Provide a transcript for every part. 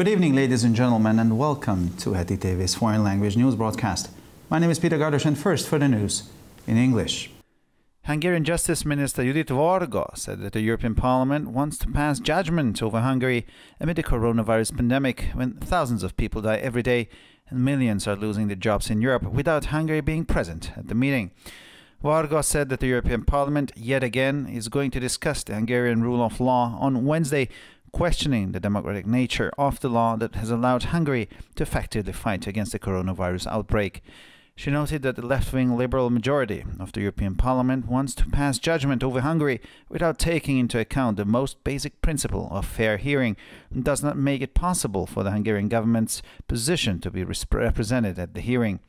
Good evening, ladies and gentlemen, and welcome to Heti TV's foreign language news broadcast. My name is Peter Gardosh, and first for the news in English. Hungarian Justice Minister Judith Varga said that the European Parliament wants to pass judgment over Hungary amid the coronavirus pandemic when thousands of people die every day and millions are losing their jobs in Europe without Hungary being present at the meeting. Varga said that the European Parliament yet again is going to discuss the Hungarian rule of law on Wednesday questioning the democratic nature of the law that has allowed Hungary to effectively fight against the coronavirus outbreak. She noted that the left wing liberal majority of the European Parliament wants to pass judgment over Hungary without taking into account the most basic principle of fair hearing and does not make it possible for the Hungarian government's position to be represented at the hearing.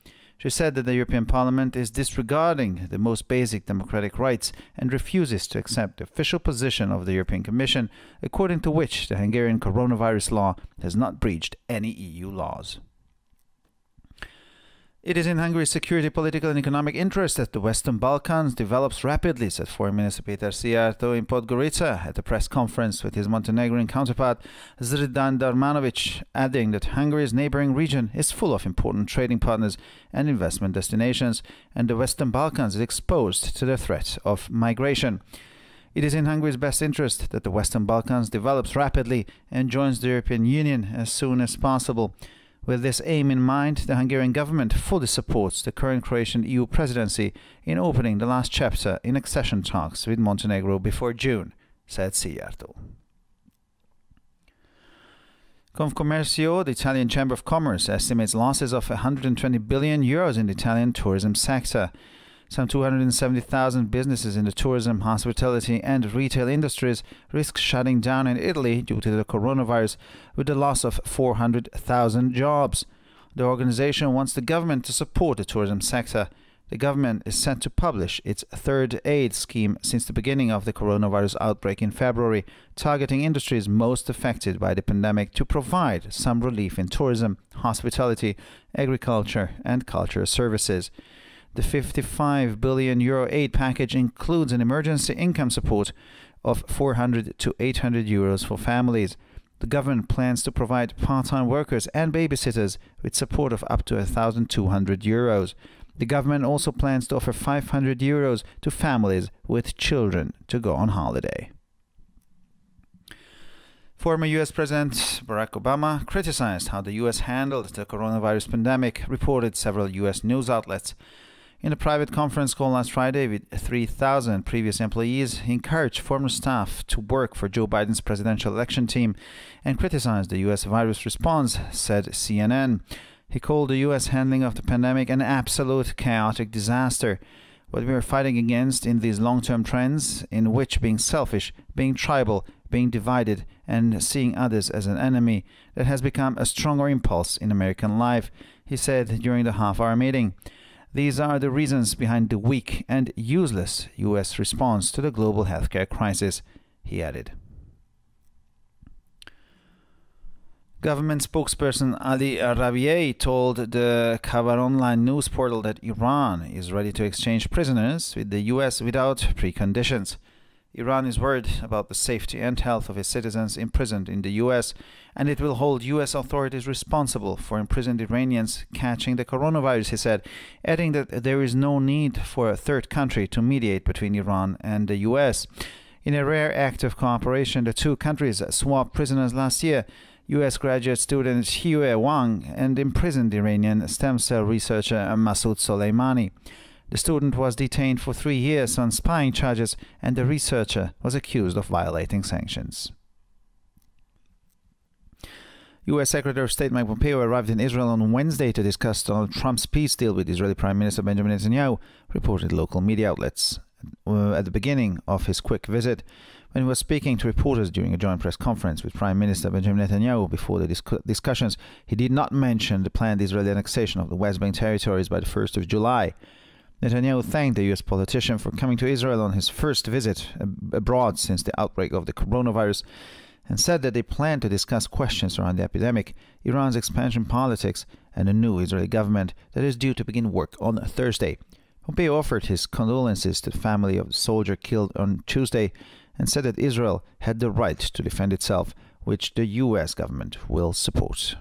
She said that the European Parliament is disregarding the most basic democratic rights and refuses to accept the official position of the European Commission, according to which the Hungarian coronavirus law has not breached any EU laws. It is in Hungary's security, political, and economic interest that the Western Balkans develops rapidly, said Foreign Minister Peter Siarto in Podgorica at a press conference with his Montenegrin counterpart Zridan Darmanovic, adding that Hungary's neighboring region is full of important trading partners and investment destinations, and the Western Balkans is exposed to the threat of migration. It is in Hungary's best interest that the Western Balkans develops rapidly and joins the European Union as soon as possible. With this aim in mind, the Hungarian government fully supports the current Croatian EU presidency in opening the last chapter in accession talks with Montenegro before June, said Sijarto. Confcommercio, the Italian Chamber of Commerce, estimates losses of 120 billion euros in the Italian tourism sector. Some 270,000 businesses in the tourism, hospitality, and retail industries risk shutting down in Italy due to the coronavirus, with the loss of 400,000 jobs. The organization wants the government to support the tourism sector. The government is set to publish its third aid scheme since the beginning of the coronavirus outbreak in February, targeting industries most affected by the pandemic to provide some relief in tourism, hospitality, agriculture, and cultural services. The 55 billion euro aid package includes an emergency income support of 400 to 800 euros for families. The government plans to provide part-time workers and babysitters with support of up to 1,200 euros. The government also plans to offer 500 euros to families with children to go on holiday. Former US President Barack Obama criticized how the US handled the coronavirus pandemic, reported several US news outlets. In a private conference call last Friday with 3,000 previous employees, he encouraged former staff to work for Joe Biden's presidential election team and criticized the U.S. virus response, said CNN. He called the U.S. handling of the pandemic an absolute chaotic disaster. What we are fighting against in these long term trends, in which being selfish, being tribal, being divided, and seeing others as an enemy, that has become a stronger impulse in American life, he said during the half hour meeting. These are the reasons behind the weak and useless US response to the global healthcare crisis, he added. Government spokesperson Ali Rabiei told the Khabar online news portal that Iran is ready to exchange prisoners with the US without preconditions. Iran is worried about the safety and health of its citizens imprisoned in the US, and it will hold US authorities responsible for imprisoned Iranians catching the coronavirus, he said, adding that there is no need for a third country to mediate between Iran and the US. In a rare act of cooperation, the two countries swapped prisoners last year. US graduate student Hue Wang and imprisoned Iranian stem cell researcher Masoud Soleimani. The student was detained for three years on spying charges, and the researcher was accused of violating sanctions. U.S. Secretary of State Mike Pompeo arrived in Israel on Wednesday to discuss Donald Trump's peace deal with Israeli Prime Minister Benjamin Netanyahu, reported local media outlets. Uh, at the beginning of his quick visit, when he was speaking to reporters during a joint press conference with Prime Minister Benjamin Netanyahu before the discussions, he did not mention the planned Israeli annexation of the West Bank territories by the 1st of July. Netanyahu thanked the U.S. politician for coming to Israel on his first visit abroad since the outbreak of the coronavirus and said that they plan to discuss questions around the epidemic, Iran's expansion politics, and a new Israeli government that is due to begin work on Thursday. Pompeo offered his condolences to the family of the soldier killed on Tuesday and said that Israel had the right to defend itself, which the U.S. government will support.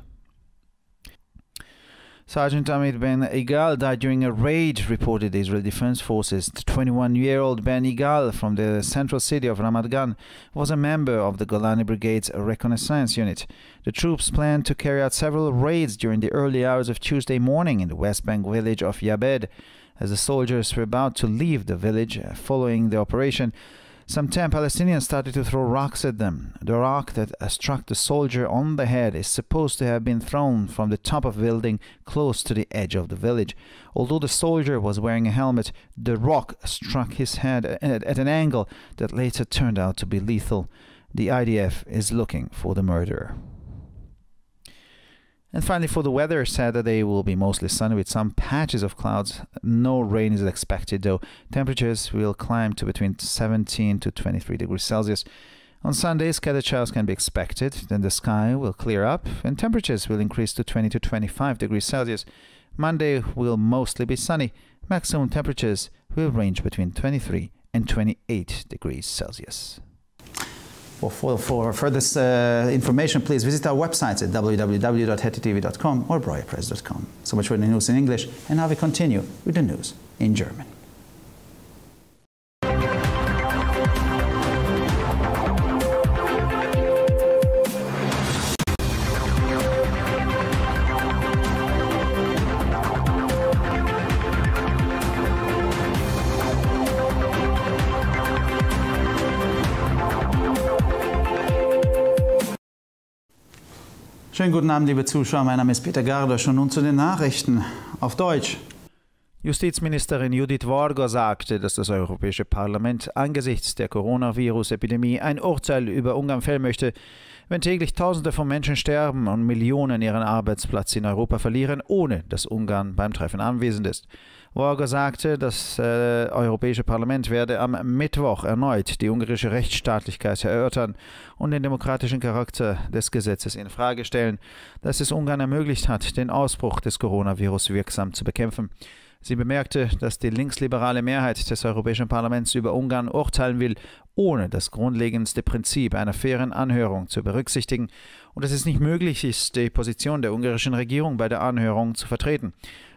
Sergeant Amit Ben Igal died during a raid, reported the Israel Defense Forces. The 21 year old Ben Igal from the central city of Ramat Gan was a member of the Golani Brigade's reconnaissance unit. The troops planned to carry out several raids during the early hours of Tuesday morning in the West Bank village of Yabed. As the soldiers were about to leave the village following the operation, some 10 Palestinians started to throw rocks at them. The rock that struck the soldier on the head is supposed to have been thrown from the top of a building close to the edge of the village. Although the soldier was wearing a helmet, the rock struck his head at an angle that later turned out to be lethal. The IDF is looking for the murderer. And finally, for the weather, Saturday will be mostly sunny with some patches of clouds. No rain is expected, though temperatures will climb to between 17 to 23 degrees Celsius. On Sunday, scattered showers can be expected. Then the sky will clear up and temperatures will increase to 20 to 25 degrees Celsius. Monday will mostly be sunny. Maximum temperatures will range between 23 and 28 degrees Celsius for, for further uh, information, please visit our websites at www.hettytv.com or bryopress.com. So much for the news in English, and now we continue with the news in German. Schönen guten Abend, liebe Zuschauer. Mein Name ist Peter Gardosch und nun zu den Nachrichten auf Deutsch. Justizministerin Judith Worger sagte, dass das Europäische Parlament angesichts der Coronavirus-Epidemie ein Urteil über Ungarn fällen möchte. Wenn täglich Tausende von Menschen sterben und Millionen ihren Arbeitsplatz in Europa verlieren, ohne dass Ungarn beim Treffen anwesend ist. Walker sagte, das äh, Europäische Parlament werde am Mittwoch erneut die ungarische Rechtsstaatlichkeit erörtern und den demokratischen Charakter des Gesetzes in Frage stellen, das es Ungarn ermöglicht hat, den Ausbruch des Coronavirus wirksam zu bekämpfen. Sie bemerkte, dass die linksliberale Mehrheit des Europäischen Parlaments über Ungarn urteilen will, ohne das grundlegendste Prinzip einer fairen Anhörung zu berücksichtigen und dass es nicht möglich ist, die Position der ungarischen Regierung bei der Anhörung zu vertreten.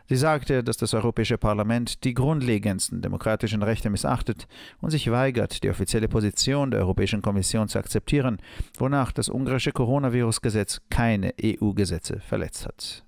Sie sagte, dass das Europäische Parlament die grundlegendsten demokratischen Rechte missachtet und sich weigert, die offizielle Position der Europäischen Kommission zu akzeptieren, wonach das ungarische Coronavirus-Gesetz keine EU-Gesetze verletzt hat.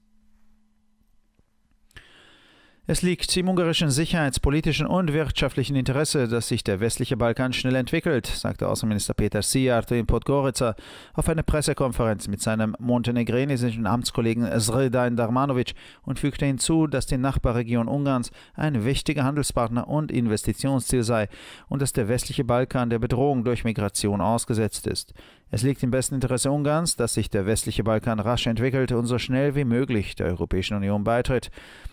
Es liegt im ungarischen sicherheitspolitischen und wirtschaftlichen Interesse, dass sich der westliche Balkan schnell entwickelt, sagte Außenminister Peter Sijarto in Podgorica auf einer Pressekonferenz mit seinem montenegrinischen Amtskollegen Sredan Darmanovic und fügte hinzu, dass die Nachbarregion Ungarns ein wichtiger Handelspartner und Investitionsziel sei und dass der westliche Balkan der Bedrohung durch Migration ausgesetzt ist. Es liegt im besten Interesse Ungarns, dass sich der westliche Balkan rasch entwickelt und so schnell wie möglich der Europäischen Union beitritt.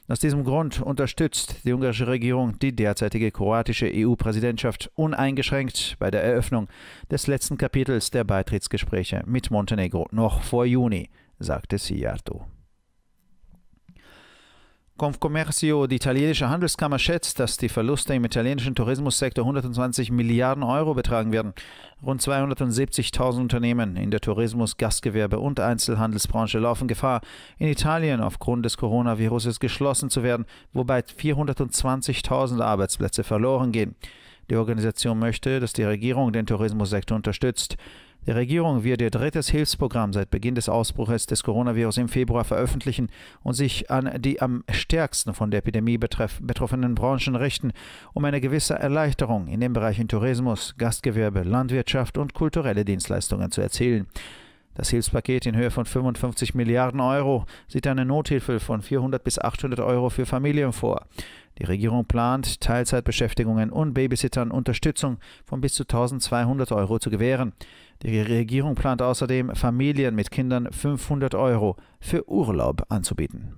Aus diesem Grund unterstützt die ungarische Regierung die derzeitige kroatische EU-Präsidentschaft uneingeschränkt bei der Eröffnung des letzten Kapitels der Beitrittsgespräche mit Montenegro noch vor Juni, sagte Sijarto. Confcommercio, die italienische Handelskammer, schätzt, dass die Verluste im italienischen Tourismussektor 120 Milliarden Euro betragen werden. Rund 270.000 Unternehmen in der Tourismus-, Gastgewerbe- und Einzelhandelsbranche laufen Gefahr, in Italien aufgrund des Coronaviruses geschlossen zu werden, wobei 420.000 Arbeitsplätze verloren gehen. Die Organisation möchte, dass die Regierung den Tourismussektor unterstützt. Die Regierung wird ihr drittes Hilfsprogramm seit Beginn des Ausbruches des Coronavirus im Februar veröffentlichen und sich an die am stärksten von der Epidemie betroffenen Branchen richten, um eine gewisse Erleichterung in den Bereichen Tourismus, Gastgewerbe, Landwirtschaft und kulturelle Dienstleistungen zu erzielen. Das Hilfspaket in Höhe von 55 Milliarden Euro sieht eine Nothilfe von 400 bis 800 Euro für Familien vor. Die Regierung plant, Teilzeitbeschäftigungen und Babysittern Unterstützung von bis zu 1200 Euro zu gewähren. Die Regierung plant außerdem, Familien mit Kindern 500 Euro für Urlaub anzubieten.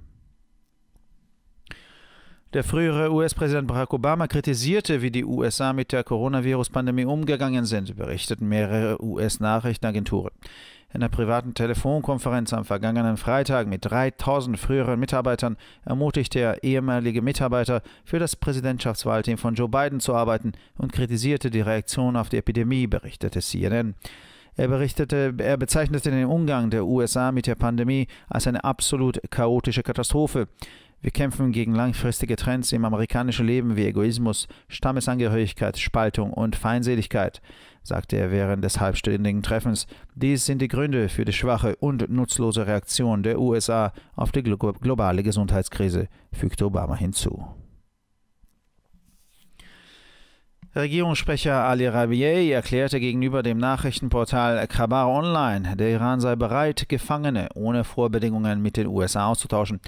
Der frühere US-Präsident Barack Obama kritisierte, wie die USA mit der Coronavirus-Pandemie umgegangen sind, berichteten mehrere US-Nachrichtenagenturen. In einer privaten Telefonkonferenz am vergangenen Freitag mit 3000 früheren Mitarbeitern ermutigte er ehemalige Mitarbeiter, für das Präsidentschaftswahlteam von Joe Biden zu arbeiten und kritisierte die Reaktion auf die Epidemie, berichtete CNN. Er berichtete, er bezeichnete den Umgang der USA mit der Pandemie als eine absolut chaotische Katastrophe. Wir kämpfen gegen langfristige Trends im amerikanischen Leben wie Egoismus, Stammesangehörigkeit, Spaltung und Feindseligkeit, sagte er während des halbstündigen Treffens. Dies sind die Gründe für die schwache und nutzlose Reaktion der USA auf die globale Gesundheitskrise, fügte Obama hinzu. Regierungssprecher Ali Rabiei erklärte gegenüber dem Nachrichtenportal Khabar Online, der Iran sei bereit, Gefangene ohne Vorbedingungen mit den USA auszutauschen.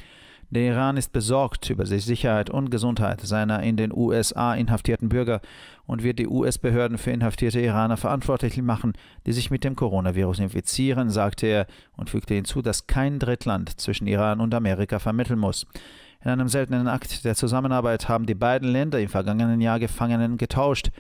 Der Iran ist besorgt über die Sicherheit und Gesundheit seiner in den USA inhaftierten Bürger und wird die US-Behörden für inhaftierte Iraner verantwortlich machen, die sich mit dem Coronavirus infizieren, sagte er und fügte hinzu, dass kein Drittland zwischen Iran und Amerika vermitteln muss. In einem seltenen Akt der Zusammenarbeit haben die beiden Länder im vergangenen Jahr Gefangenen getauscht.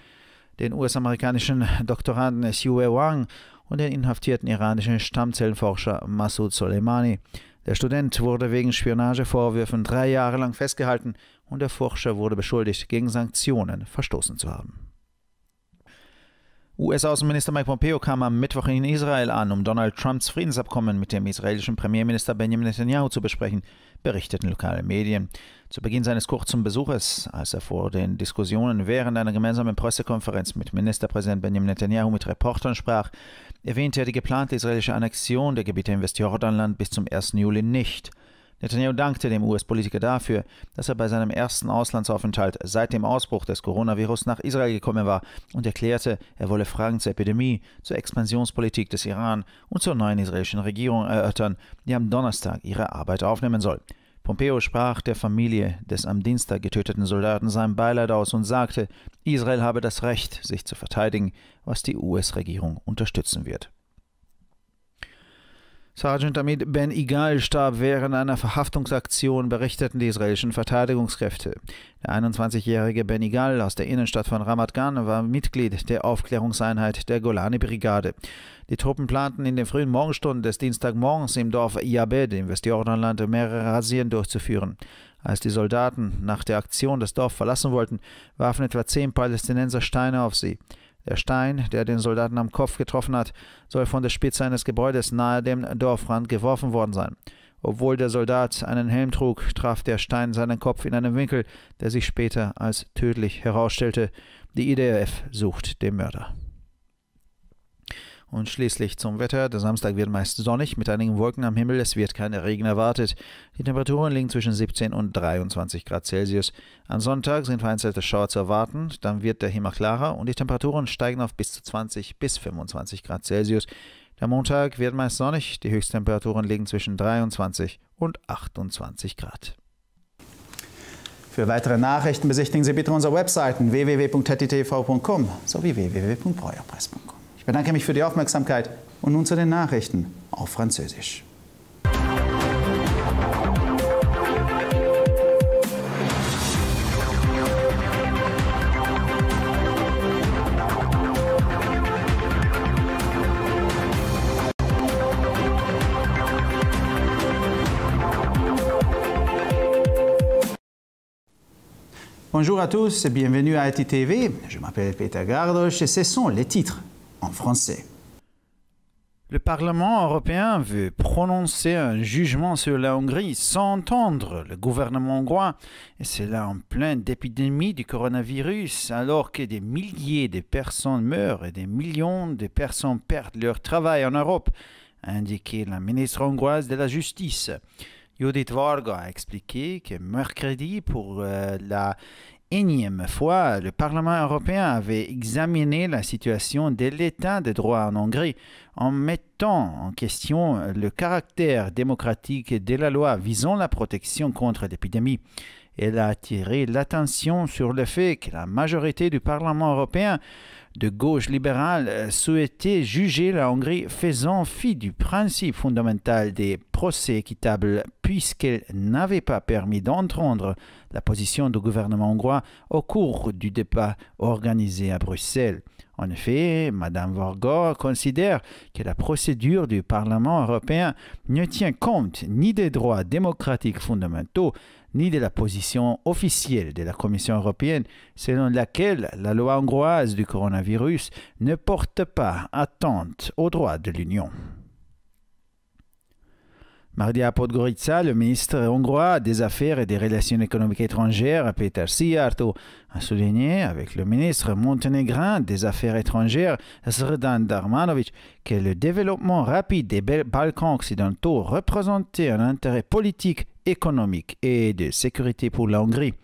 Den US-amerikanischen Doktoranden Sue Wang und den inhaftierten iranischen Stammzellenforscher Massoud Soleimani. Der Student wurde wegen Spionagevorwürfen drei Jahre lang festgehalten und der Forscher wurde beschuldigt, gegen Sanktionen verstoßen zu haben. US-Außenminister Mike Pompeo kam am Mittwoch in Israel an, um Donald Trumps Friedensabkommen mit dem israelischen Premierminister Benjamin Netanyahu zu besprechen, berichteten lokale Medien. Zu Beginn seines kurzen Besuches, als er vor den Diskussionen während einer gemeinsamen Pressekonferenz mit Ministerpräsident Benjamin Netanyahu mit Reportern sprach, erwähnte er die geplante israelische Annexion der Gebiete im Westjordanland bis zum 1. Juli nicht – Netanyahu dankte dem US-Politiker dafür, dass er bei seinem ersten Auslandsaufenthalt seit dem Ausbruch des Coronavirus nach Israel gekommen war und erklärte, er wolle Fragen zur Epidemie, zur Expansionspolitik des Iran und zur neuen israelischen Regierung erörtern, die am Donnerstag ihre Arbeit aufnehmen soll. Pompeo sprach der Familie des am Dienstag getöteten Soldaten sein Beileid aus und sagte, Israel habe das Recht, sich zu verteidigen, was die US-Regierung unterstützen wird. Sergeant Amit Ben Igal starb während einer Verhaftungsaktion, berichteten die israelischen Verteidigungskräfte. Der 21-jährige Ben Igal aus der Innenstadt von Ramat Gan war Mitglied der Aufklärungseinheit der Golani-Brigade. Die Truppen planten in den frühen Morgenstunden des Dienstagmorgens im Dorf Yabed im Westjordanland mehrere Razien durchzuführen. Als die Soldaten nach der Aktion das Dorf verlassen wollten, warfen etwa zehn Palästinenser Steine auf sie. Der Stein, der den Soldaten am Kopf getroffen hat, soll von der Spitze eines Gebäudes nahe dem Dorfrand geworfen worden sein. Obwohl der Soldat einen Helm trug, traf der Stein seinen Kopf in einem Winkel, der sich später als tödlich herausstellte. Die IDF sucht den Mörder. Und schließlich zum Wetter. Der Samstag wird meist sonnig mit einigen Wolken am Himmel. Es wird kein Regen erwartet. Die Temperaturen liegen zwischen 17 und 23 Grad Celsius. Am Sonntag sind vereinzelte Schauer zu erwarten. Dann wird der Himmel klarer und die Temperaturen steigen auf bis zu 20 bis 25 Grad Celsius. Der Montag wird meist sonnig. Die Höchsttemperaturen liegen zwischen 23 und 28 Grad. Für weitere Nachrichten besichtigen Sie bitte unsere Webseiten www.ttv.com sowie www.breuerpreis.com. Ich bedanke mich für die Aufmerksamkeit und nun zu den Nachrichten auf Französisch. Bonjour à tous et bienvenue à ITTV. Je m'appelle Peter Gardosch et ce sont les titres. français. Le Parlement européen veut prononcer un jugement sur la Hongrie sans entendre le gouvernement hongrois, et cela en pleine épidémie du coronavirus, alors que des milliers de personnes meurent et des millions de personnes perdent leur travail en Europe, a indiqué la ministre hongroise de la Justice. Judith Varga a expliqué que mercredi, pour euh, la énième fois, le Parlement européen avait examiné la situation de l'état de droit en Hongrie en mettant en question le caractère démocratique de la loi visant la protection contre l'épidémie. Elle a attiré l'attention sur le fait que la majorité du Parlement européen de gauche libérale euh, souhaitait juger la Hongrie faisant fi du principe fondamental des procès équitables puisqu'elle n'avait pas permis d'entendre la position du gouvernement hongrois au cours du débat organisé à Bruxelles. En effet, Mme Vorgor considère que la procédure du Parlement européen ne tient compte ni des droits démocratiques fondamentaux ni de la position officielle de la Commission européenne selon laquelle la loi hongroise du coronavirus ne porte pas atteinte aux droits de l'Union. Mardi à Podgorica, le ministre hongrois des Affaires et des Relations économiques étrangères, Peter Siarto, a souligné avec le ministre monténégrin des Affaires étrangères, Zredan Darmanovic, que le développement rapide des Balkans occidentaux représentait un intérêt politique, économique et de sécurité pour la Hongrie.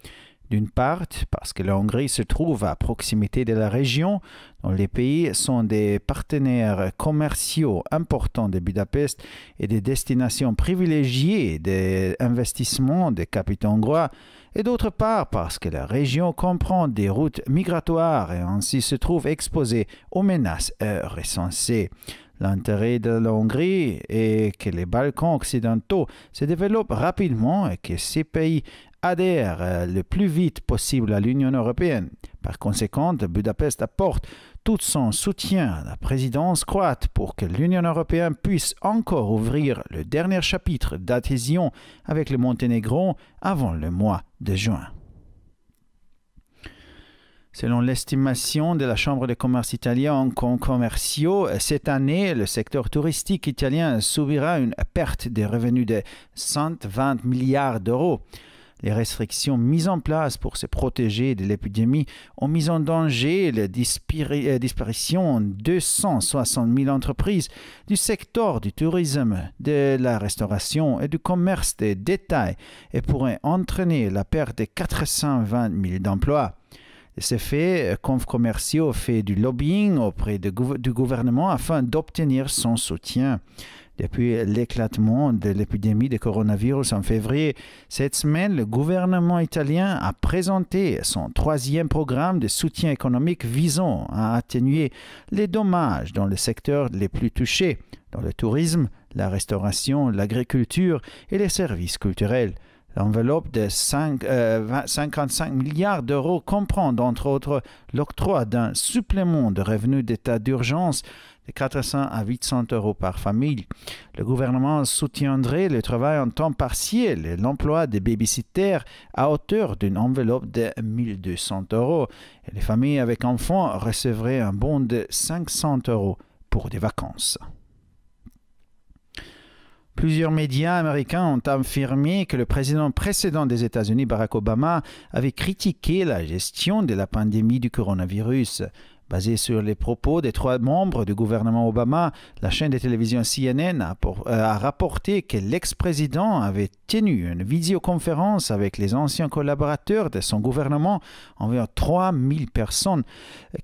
D'une part, parce que la Hongrie se trouve à proximité de la région, dont les pays sont des partenaires commerciaux importants de Budapest et des destinations privilégiées des investissements des capitaux hongrois, et d'autre part parce que la région comprend des routes migratoires et ainsi se trouve exposée aux menaces euh, recensées. L'intérêt de l'Hongrie Hongrie est que les Balkans occidentaux se développent rapidement et que ces pays adhèrent euh, le plus vite possible à l'Union européenne. Par conséquent, Budapest apporte tout son soutien à la présidence croate pour que l'Union européenne puisse encore ouvrir le dernier chapitre d'adhésion avec le Monténégro avant le mois de juin. Selon l'estimation de la Chambre de commerce italienne en commerciaux, cette année, le secteur touristique italien subira une perte de revenus de 120 milliards d'euros. Les restrictions mises en place pour se protéger de l'épidémie ont mis en danger la euh, disparition de 260 000 entreprises du secteur du tourisme, de la restauration et du commerce des détails et pourraient entraîner la perte de 420 000 emplois ces faits, euh, Conf Commerciaux fait du lobbying auprès du gouvernement afin d'obtenir son soutien. Depuis l'éclatement de l'épidémie de coronavirus en février, cette semaine, le gouvernement italien a présenté son troisième programme de soutien économique visant à atténuer les dommages dans les secteurs les plus touchés, dans le tourisme, la restauration, l'agriculture et les services culturels. L'enveloppe de 55 euh, milliards d'euros comprend, entre autres, l'octroi d'un supplément de revenus d'état d'urgence de 400 à 800 euros par famille. Le gouvernement soutiendrait le travail en temps partiel et l'emploi des babysitters à hauteur d'une enveloppe de 1200 euros. Et les familles avec enfants recevraient un bon de 500 euros pour des vacances. Plusieurs médias américains ont affirmé que le président précédent des États-Unis, Barack Obama, avait critiqué la gestion de la pandémie du coronavirus. Basé sur les propos des trois membres du gouvernement Obama, la chaîne de télévision CNN euh, a, rapporté que l'ex-président avait tenu une visioconférence avec les anciens collaborateurs de son gouvernement, environ 3000 personnes,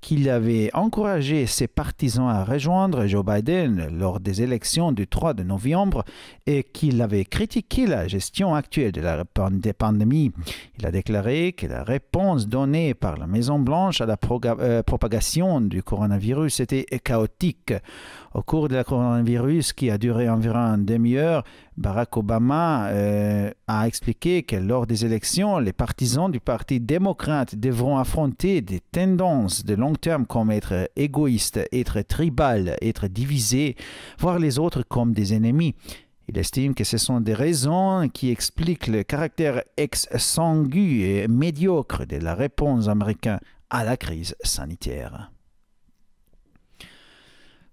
qu'il avait encouragé ses partisans à rejoindre Joe Biden lors des élections du 3 de novembre et qu'il avait critiqué la gestion actuelle de la pandémie. Il a déclaré que la réponse donnée par la Maison-Blanche à la euh, propagation du coronavirus était chaotique. Au cours de la coronavirus qui a duré environ une demi-heure, Barack Obama euh, a expliqué que lors des élections, les partisans du Parti démocrate devront affronter des tendances de long terme comme être égoïste, être tribal, être divisé, voir les autres comme des ennemis. Il estime que ce sont des raisons qui expliquent le caractère ex-sangu et médiocre de la réponse américaine à la crise sanitaire.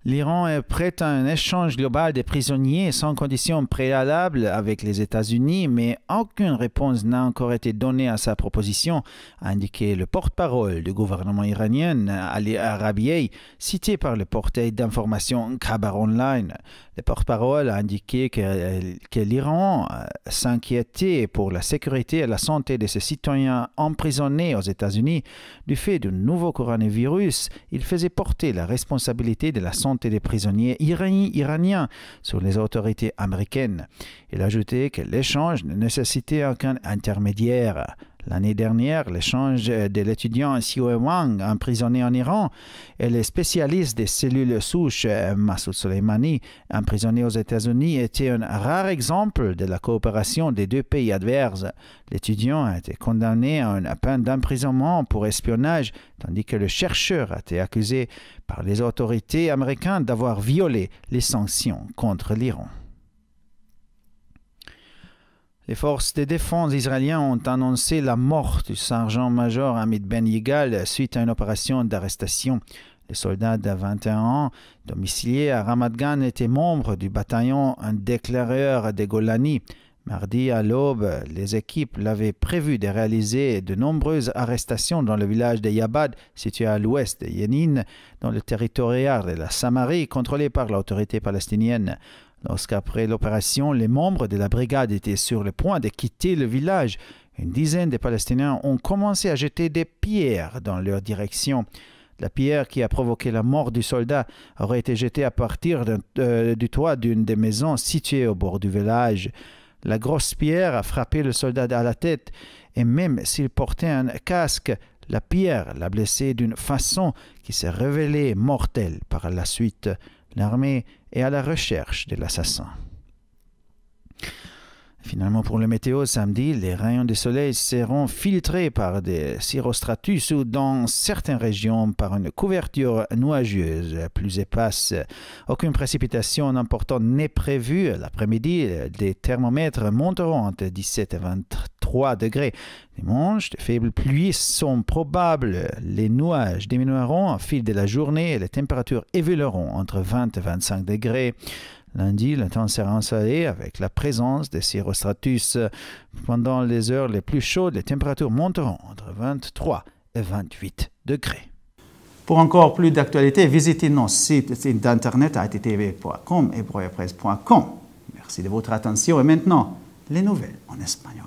L'Iran est prêt à un échange global des prisonniers sans condition préalable avec les États-Unis, mais aucune réponse n'a encore été donnée à sa proposition, a indiqué le porte-parole du gouvernement iranien, Ali Arabiei, cité par le portail d'information Khabar Online. Le porte-parole a indiqué euh, que, l'Iran euh, s'inquiétait pour la sécurité et la santé de ses citoyens emprisonnés aux États-Unis. Du fait du nouveau coronavirus, il faisait porter la responsabilité de la santé des prisonniers iraniens sur les autorités américaines. Il ajoutait que l'échange ne nécessitait aucun intermédiaire. L'année dernière, l'échange de l'étudiant Siwe Wang, emprisonné en Iran, et le spécialiste des cellules souches Massoud Soleimani, emprisonné aux États-Unis, était un rare exemple de la coopération des deux pays adverses. L'étudiant a été condamné à une peine d'emprisonnement pour espionnage, tandis que le chercheur a été accusé par les autorités américaines d'avoir violé les sanctions contre l'Iran. Les forces de défense israéliennes ont annoncé la mort du sergent-major Hamid Ben Yigal suite à une opération d'arrestation. Les soldats de 21 ans, domiciliés à Ramat Gan, étaient membres du bataillon déclareur des Golani. Mardi à l'aube, les équipes l'avaient prévu de réaliser de nombreuses arrestations dans le village de Yabad, situé à l'ouest de Yénin, dans le territoire de la Samarie, contrôlé par l'autorité palestinienne. Lorsqu'après l'opération, les membres de la brigade étaient sur le point de quitter le village, une dizaine de Palestiniens ont commencé à jeter des pierres dans leur direction. La pierre qui a provoqué la mort du soldat aurait été jetée à partir euh, du toit d'une des maisons situées au bord du village. La grosse pierre a frappé le soldat à la tête, et même s'il portait un casque, la pierre l'a blessé d'une façon qui s'est révélée mortelle par la suite. L'armée et à la recherche de l'assassin. Finalement, pour le météo, samedi, les rayons du soleil seront filtrés par des cirrostratus ou dans certaines régions par une couverture nuageuse plus épaisse. Aucune précipitation importante n'est prévue. L'après-midi, les thermomètres monteront entre 17 et 23 degrés. Dimanche, de faibles pluies sont probables. Les nuages diminueront au fil de la journée et les températures évolueront entre 20 et 25 degrés. Lundi, le temps sera renseigné avec la présence des cirrostratus. Pendant les heures les plus chaudes, les températures monteront entre 23 et 28 degrés. Pour encore plus d'actualités, visitez nos sites, sites d'internet attv.com et broyapresse.com. Merci de votre attention et maintenant, les nouvelles en espagnol.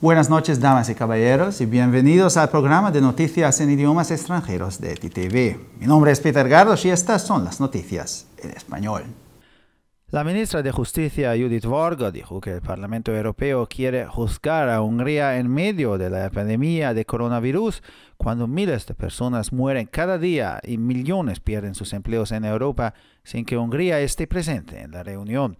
Buenas noches, damas y caballeros, y bienvenidos al programa de noticias en idiomas extranjeros de TTV. Mi nombre es Peter Gardos y estas son las noticias en español. La ministra de Justicia Judith Varga dijo que el Parlamento Europeo quiere juzgar a Hungría en medio de la pandemia de coronavirus, cuando miles de personas mueren cada día y millones pierden sus empleos en Europa sin que Hungría esté presente en la reunión.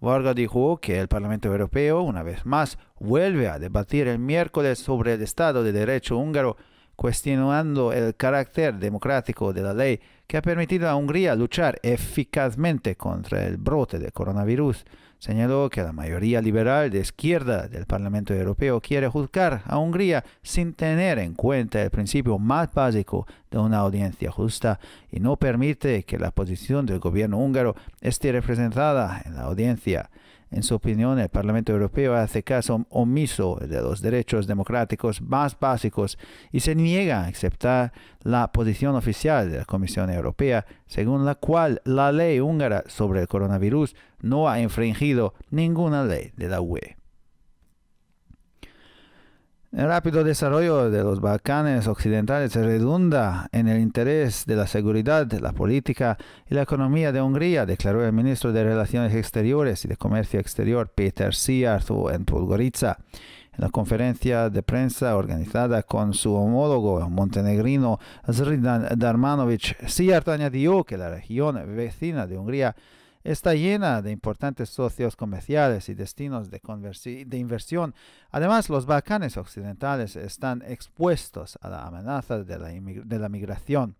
Varga dijo que el Parlamento Europeo, una vez más, vuelve a debatir el miércoles sobre el Estado de Derecho húngaro cuestionando el carácter democrático de la ley que ha permitido a Hungría luchar eficazmente contra el brote de coronavirus. Señaló que la mayoría liberal de izquierda del Parlamento Europeo quiere juzgar a Hungría sin tener en cuenta el principio más básico de una audiencia justa y no permite que la posición del gobierno húngaro esté representada en la audiencia. En su opinión, el Parlamento Europeo hace caso omiso de los derechos democráticos más básicos y se niega a aceptar la posición oficial de la Comisión Europea, según la cual la ley húngara sobre el coronavirus no ha infringido ninguna ley de la UE. El rápido desarrollo de los Balcanes occidentales redunda en el interés de la seguridad, la política y la economía de Hungría, declaró el ministro de Relaciones Exteriores y de Comercio Exterior Peter Siarto en Tulgorica. En la conferencia de prensa organizada con su homólogo montenegrino Zridan Darmanovic, Siarto añadió que la región vecina de Hungría está llena de importantes socios comerciales y destinos de, inversión. Además, los Balcanes occidentales están expuestos a la amenaza de la, de la migración.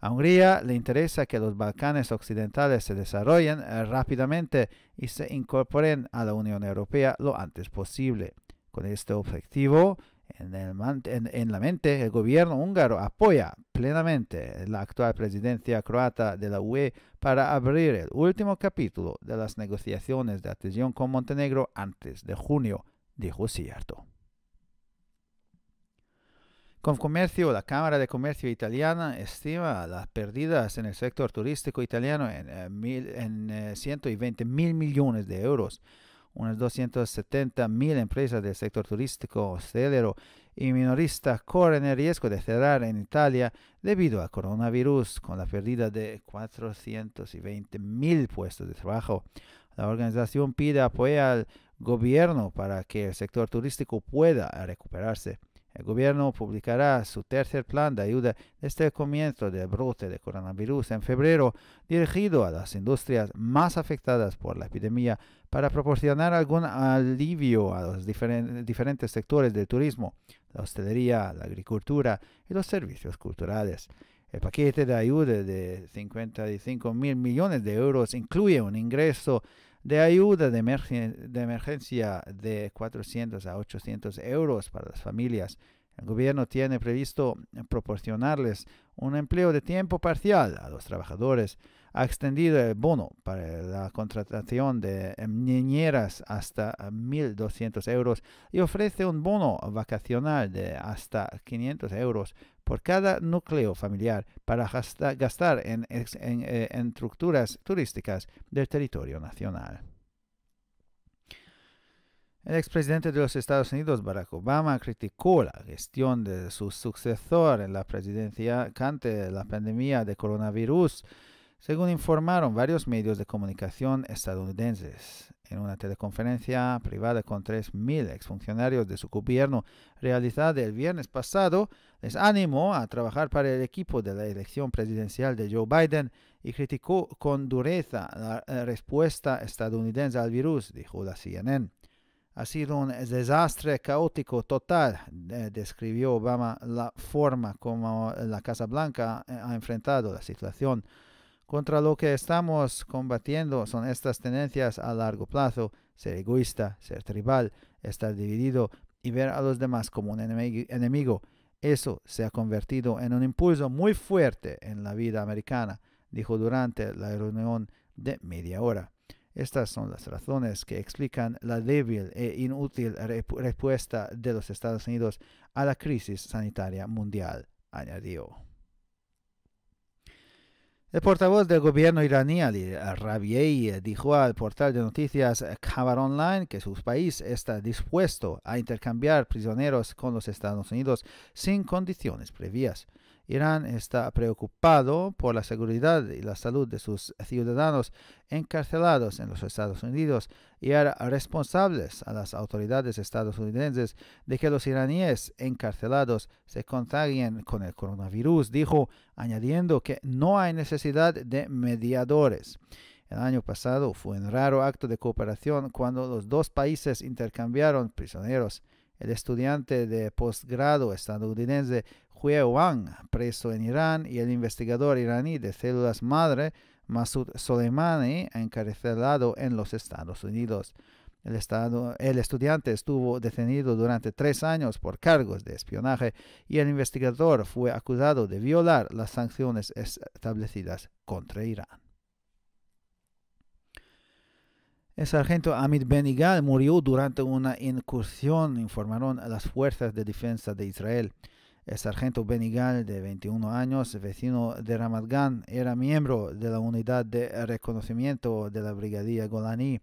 A Hungría le interesa que los Balcanes occidentales se desarrollen eh, rápidamente y se incorporen a la Unión Europea lo antes posible. Con este objetivo, en, la mente, el gobierno húngaro apoya plenamente la actual presidencia croata de la UE para abrir el último capítulo de las negociaciones de adhesión con Montenegro antes de junio, dijo Cierto. Con comercio, la Cámara de Comercio italiana estima las pérdidas en el sector turístico italiano en, eh, en, eh, en 120 mil millones de euros unas 270 mil empresas del sector turístico, hostelero y minorista corren el riesgo de cerrar en Italia debido al coronavirus, con la pérdida de 420 mil puestos de trabajo. La organización pide apoyo al gobierno para que el sector turístico pueda recuperarse. El gobierno publicará su tercer plan de ayuda desde el comienzo del brote de coronavirus en febrero, dirigido a las industrias más afectadas por la epidemia para proporcionar algún alivio a los diferentes sectores del turismo, la hostelería, la agricultura y los servicios culturales. El paquete de ayuda de 55 mil millones de euros incluye un ingreso de ayuda de, emergencia de 400 a 800 euros para las familias. El gobierno tiene previsto proporcionarles un empleo de tiempo parcial a los trabajadores ha extendido el bono para la contratación de niñeras hasta 1.200 euros y ofrece un bono vacacional de hasta 500 euros por cada núcleo familiar para gastar eh, en, estructuras turísticas del territorio nacional. El expresidente de los Estados Unidos, Barack Obama, criticó la gestión de su sucesor en la presidencia ante la pandemia de coronavirus según informaron varios medios de comunicación estadounidenses. En una teleconferencia privada con 3.000 exfuncionarios de su gobierno realizada el viernes pasado, les animó a trabajar para el equipo de la elección presidencial de Joe Biden y criticó con dureza la eh, respuesta estadounidense al virus, dijo la CNN. Ha sido un desastre caótico total, eh, describió Obama la forma como la Casa Blanca eh, ha enfrentado la situación contra lo que estamos combatiendo son estas tendencias a largo plazo, ser egoísta, ser tribal, estar dividido y ver a los demás como un enemigo. Eso se ha convertido en un impulso muy fuerte en la vida americana, dijo durante la reunión de media hora. Estas son las razones que explican la débil e inútil respuesta de los Estados Unidos a la crisis sanitaria mundial, añadió. El portavoz del gobierno iraní, Ali Rabiei, dijo al portal de noticias Khabar Online que su país está dispuesto a intercambiar prisioneros con los Estados Unidos sin condiciones previas. Irán está preocupado por la seguridad y la salud de sus ciudadanos encarcelados en los Estados Unidos y ha responsable a las autoridades estadounidenses de que los iraníes encarcelados se contagien con el coronavirus, dijo, añadiendo que no hay necesidad de mediadores. El año pasado fue un raro acto de cooperación cuando los dos países intercambiaron prisioneros. El estudiante de posgrado estadounidense Hue Wang, preso en Irán, y el investigador iraní de células madre Masud Soleimani, encarcelado en los Estados Unidos. El, el, estudiante estuvo detenido durante tres años por cargos de espionaje y el investigador fue acusado de violar las sanciones establecidas contra Irán. El sargento Amit Benigal murió durante una incursión, informaron las fuerzas de defensa de Israel. El sargento Benigal, de 21 años, vecino de Ramadgan, era miembro de la unidad de reconocimiento de la Brigada Golani.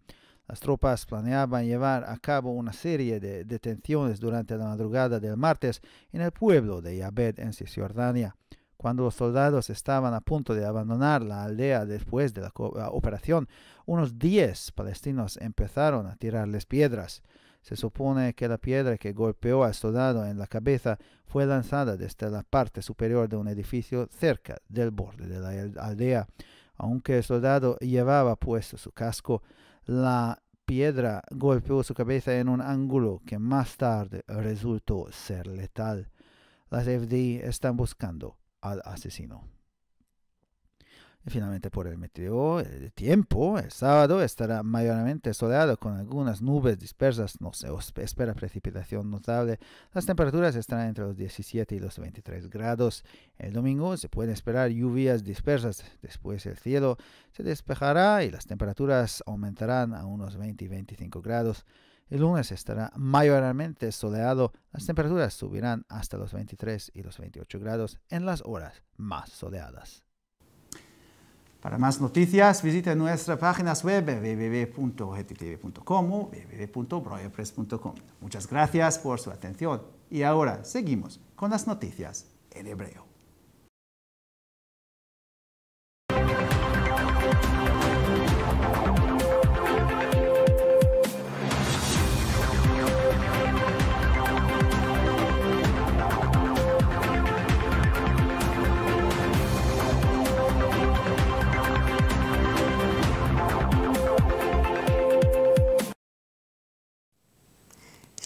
Las tropas planeaban llevar a cabo una serie de detenciones durante la madrugada del martes en el pueblo de Yabed, en Cisjordania. Cuando los soldados estaban a punto de abandonar la aldea después de la operación, unos 10 palestinos empezaron a tirarles piedras. Se supone que la piedra que golpeó al soldado en la cabeza fue lanzada desde la parte superior de un edificio cerca del borde de la aldea. Aunque el soldado llevaba puesto su casco, la piedra golpeó su cabeza en un ángulo que más tarde resultó ser letal. Las FDI están buscando al asesino. Finalmente por el meteo, el tiempo, el sábado estará mayormente soleado con algunas nubes dispersas, no se espera precipitación notable. Las temperaturas estarán entre los 17 y los 23 grados. El domingo se pueden esperar lluvias dispersas, después el cielo se despejará y las temperaturas aumentarán a unos 20 y 25 grados. El lunes estará mayormente soleado, las temperaturas subirán hasta los 23 y los 28 grados en las horas más soleadas. Para más noticias, visite nuestra página web www.gtv.com o Muchas gracias por su atención. Y ahora seguimos con las noticias en hebreo.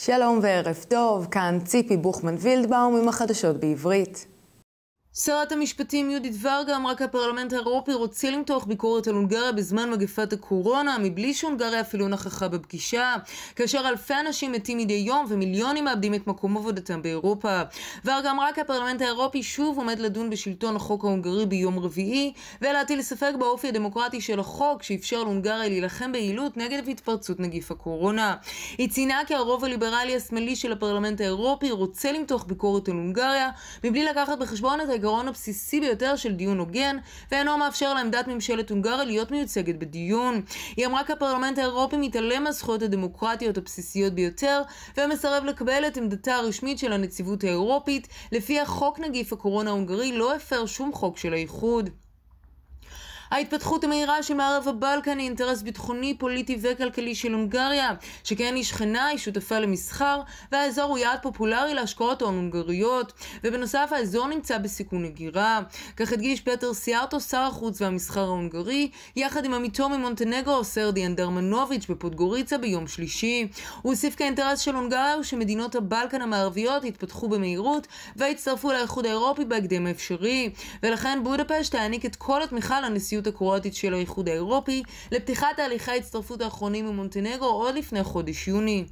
שלום וערב טוב, כאן ציפי בוכמן וילדבאום עם החדשות בעברית. שרת המשפטים יהודית ורגה אמרה כי הפרלמנט האירופי רוצה למתוח ביקורת על הונגריה בזמן מגפת הקורונה, מבלי שהונגריה אפילו נכחה בפגישה, כאשר אלפי אנשים מתים מדי יום ומיליונים מאבדים את מקום עבודתם באירופה. ורגה אמרה כי הפרלמנט האירופי שוב עומד לדון בשלטון החוק ההונגרי ביום רביעי, ולהטיל ספק באופי הדמוקרטי של החוק שאפשר להונגריה להילחם ביעילות נגד התפרצות נגיף הקורונה. היא ציינה כי הרוב הליברלי השמאלי של הפרלמנט האירופי רוצה למתוח ביקורת על הונגריה, מבלי לקחת בחשבון את העיקרון הבסיסי ביותר של דיון הוגן, ואינו מאפשר לעמדת ממשלת הונגריה להיות מיוצגת בדיון. היא אמרה כי הפרלמנט האירופי מתעלם מהזכויות הדמוקרטיות הבסיסיות ביותר, ומסרב לקבל את עמדתה הרשמית של הנציבות האירופית, לפי החוק נגיף הקורונה ההונגרי לא הפר שום חוק של האיחוד. ההתפתחות המהירה של מערב הבלקן היא אינטרס ביטחוני, פוליטי וכלכלי של הונגריה, שכן היא שכנה, היא שותפה למסחר, והאזור הוא יעד פופולרי להשקעות ההון הונגריות, ובנוסף האזור נמצא בסיכון הגירה. כך הדגיש פטר סיארטו, שר החוץ והמסחר ההונגרי, יחד עם עמיתו ממונטנגרו, סרדי אנדרמנוביץ' בפוטגוריצה ביום שלישי. הוא הוסיף כי האינטרס של הונגריה הוא שמדינות הבלקן המערביות יתפתחו במהירות והצטרפו לאיחוד האירופי בהקדם האפשרי, ולכן בודפשט תעניק את כל התמיכה לנשיאות הנשיאות הקרואטית של האיחוד האירופי לפתיחת תהליכי ההצטרפות האחרונים עם עוד לפני חודש יוני.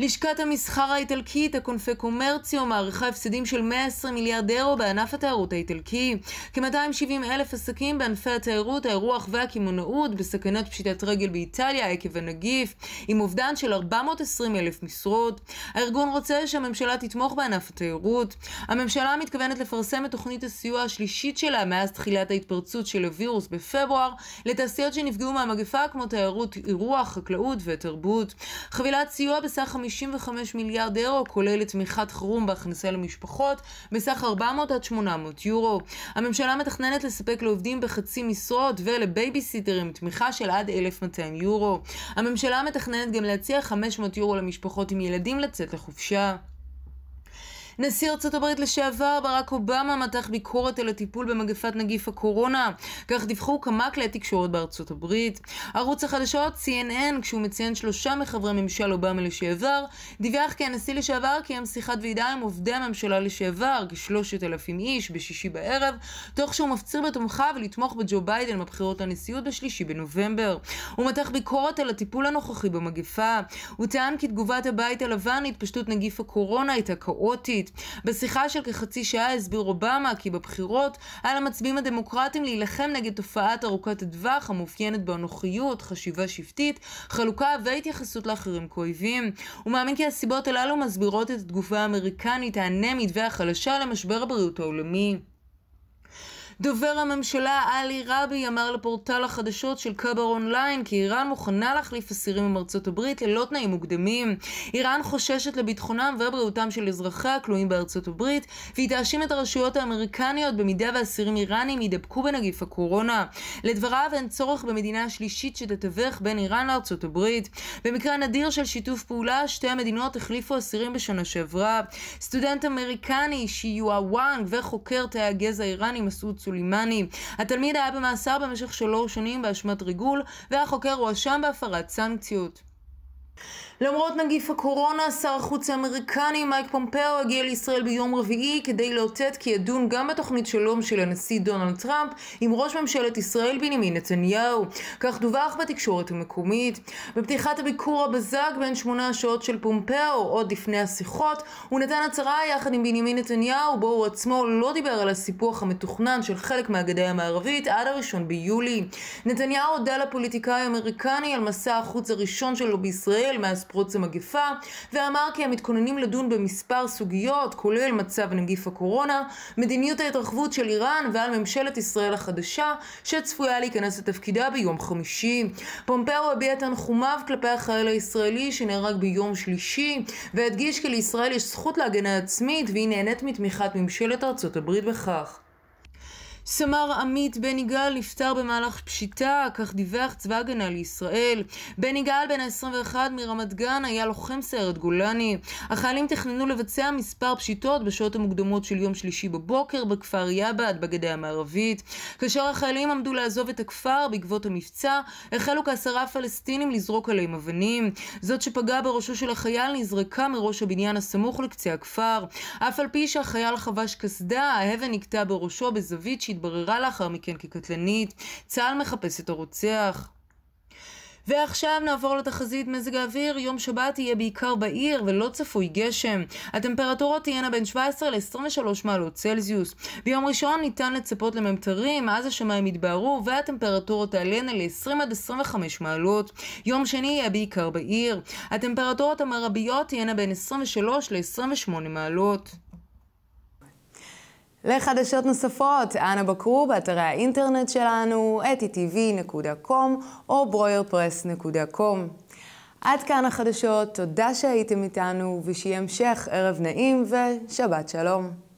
לשכת המסחר האיטלקית, הקונפה קומרציו, מעריכה הפסדים של 120 מיליארד אירו בענף התיירות האיטלקי. כ-270 אלף עסקים בענפי התיירות, האירוח והקמעונאות בסכנת פשיטת רגל באיטליה עקב הנגיף, עם אובדן של 420 אלף משרות. הארגון רוצה שהממשלה תתמוך בענף התיירות. הממשלה מתכוונת לפרסם את תוכנית הסיוע השלישית שלה מאז תחילת ההתפרצות של הווירוס בפברואר לתעשיות שנפגעו מהמגפה כמו תיירות, אירוח, חקלאות ותרבות. חבילת סיוע בסך 55 מיליארד אירו, כולל תמיכת חירום בהכנסה למשפחות, בסך 400 עד 800 יורו. הממשלה מתכננת לספק לעובדים בחצי משרות ולבייביסיטרים תמיכה של עד 1,200 יורו. הממשלה מתכננת גם להציע 500 יורו למשפחות עם ילדים לצאת לחופשה. נשיא ארצות הברית לשעבר ברק אובמה מתח ביקורת על הטיפול במגפת נגיף הקורונה. כך דיווחו כמה כלי תקשורת בארצות הברית. ערוץ החדשות CNN, כשהוא מציין שלושה מחברי ממשל אובמה לשעבר, דיווח כי הנשיא לשעבר קיים שיחת ועידה עם עובדי הממשלה לשעבר, כשלושת אלפים איש, בשישי בערב, תוך שהוא מפציר בתומכיו לתמוך בג'ו ביידן בבחירות לנשיאות בשלישי בנובמבר. הוא מתח ביקורת על הטיפול הנוכחי במגפה. הוא טען כי תגובת הבית הלבן להתפשטות נגיף הקורונה הייתה כאוטית. בשיחה של כחצי שעה הסביר אובמה כי בבחירות על המצביעים הדמוקרטים להילחם נגד תופעת ארוכת הטווח המאופיינת באנוכיות, חשיבה שבטית, חלוקה והתייחסות לאחרים כואבים. הוא מאמין כי הסיבות הללו מסבירות את התגובה האמריקנית האנמית והחלשה למשבר הבריאות העולמי. דובר הממשלה עלי רבי אמר לפורטל החדשות של קאבר אונליין כי איראן מוכנה להחליף אסירים עם ארצות הברית ללא תנאים מוקדמים. איראן חוששת לביטחונם ובריאותם של אזרחיה הכלואים בארצות הברית, והיא תאשים את הרשויות האמריקניות במידה ואסירים איראנים יידבקו בנגיף הקורונה. לדבריו אין צורך במדינה השלישית שתתווך בין איראן לארצות הברית. במקרה נדיר של שיתוף פעולה, שתי המדינות החליפו אסירים בשנה שעברה. סטודנט אמריקני, שיואה וואנג, וחוקר תאי הגזע האיראני מסעוד סולימני. התלמיד היה במאסר במשך שלוש שנים באשמת ריגול, והחוקר הואשם בהפרת סנקציות. למרות נגיף הקורונה, שר החוץ האמריקני מייק פומפאו הגיע לישראל ביום רביעי כדי לאותת כי ידון גם בתוכנית שלום של הנשיא דונלד טראמפ עם ראש ממשלת ישראל בנימין נתניהו. כך דווח בתקשורת המקומית. בפתיחת הביקור הבזק בין שמונה השעות של פומפאו, עוד לפני השיחות, הוא נתן הצהרה יחד עם בנימין נתניהו, בו הוא עצמו לא דיבר על הסיפוח המתוכנן של חלק מהגדה המערבית עד הראשון ביולי. נתניהו הודה לפוליטיקאי האמריקני על מסע החוץ הראשון שלו בישראל מאז פרוץ המגפה, ואמר כי הם מתכוננים לדון במספר סוגיות, כולל מצב נגיף הקורונה, מדיניות ההתרחבות של איראן ועל ממשלת ישראל החדשה, שצפויה להיכנס לתפקידה ביום חמישי. פומפאו הביע את תנחומיו כלפי החייל הישראלי שנהרג ביום שלישי, והדגיש כי לישראל יש זכות להגנה עצמית, והיא נהנית מתמיכת ממשלת ארצות הברית בכך. סמ"ר עמית בן יגאל נפטר במהלך פשיטה, כך דיווח צבא הגנה לישראל. בן יגאל, בן ה-21 מרמת גן, היה לוחם סיירת גולני. החיילים תכננו לבצע מספר פשיטות בשעות המוקדמות של יום שלישי בבוקר בכפר יבד בגדה המערבית. כאשר החיילים עמדו לעזוב את הכפר בעקבות המבצע, החלו כעשרה פלסטינים לזרוק עליהם אבנים. זאת שפגעה בראשו של החייל נזרקה מראש הבניין הסמוך לקצה הכפר. אף על פי שהחייל חבש קסדה, האבן נקטעה בראשו בזווית שהתבררה לאחר מכן כקטלנית, צה"ל מחפש את הרוצח. ועכשיו נעבור לתחזית מזג האוויר, יום שבת יהיה בעיקר בעיר ולא צפוי גשם. הטמפרטורות תהיינה בין 17 ל-23 מעלות צלזיוס. ביום ראשון ניתן לצפות לממטרים, אז השמיים יתבהרו והטמפרטורות תעלינה ל-20 עד 25 מעלות. יום שני יהיה בעיקר בעיר. הטמפרטורות המרביות תהיינה בין 23 ל-28 מעלות. לחדשות נוספות, אנא בקרו באתרי האינטרנט שלנו, etti.tv.com או ברוירפרס.com. עד כאן החדשות, תודה שהייתם איתנו, ושיהיה המשך ערב נעים ושבת שלום.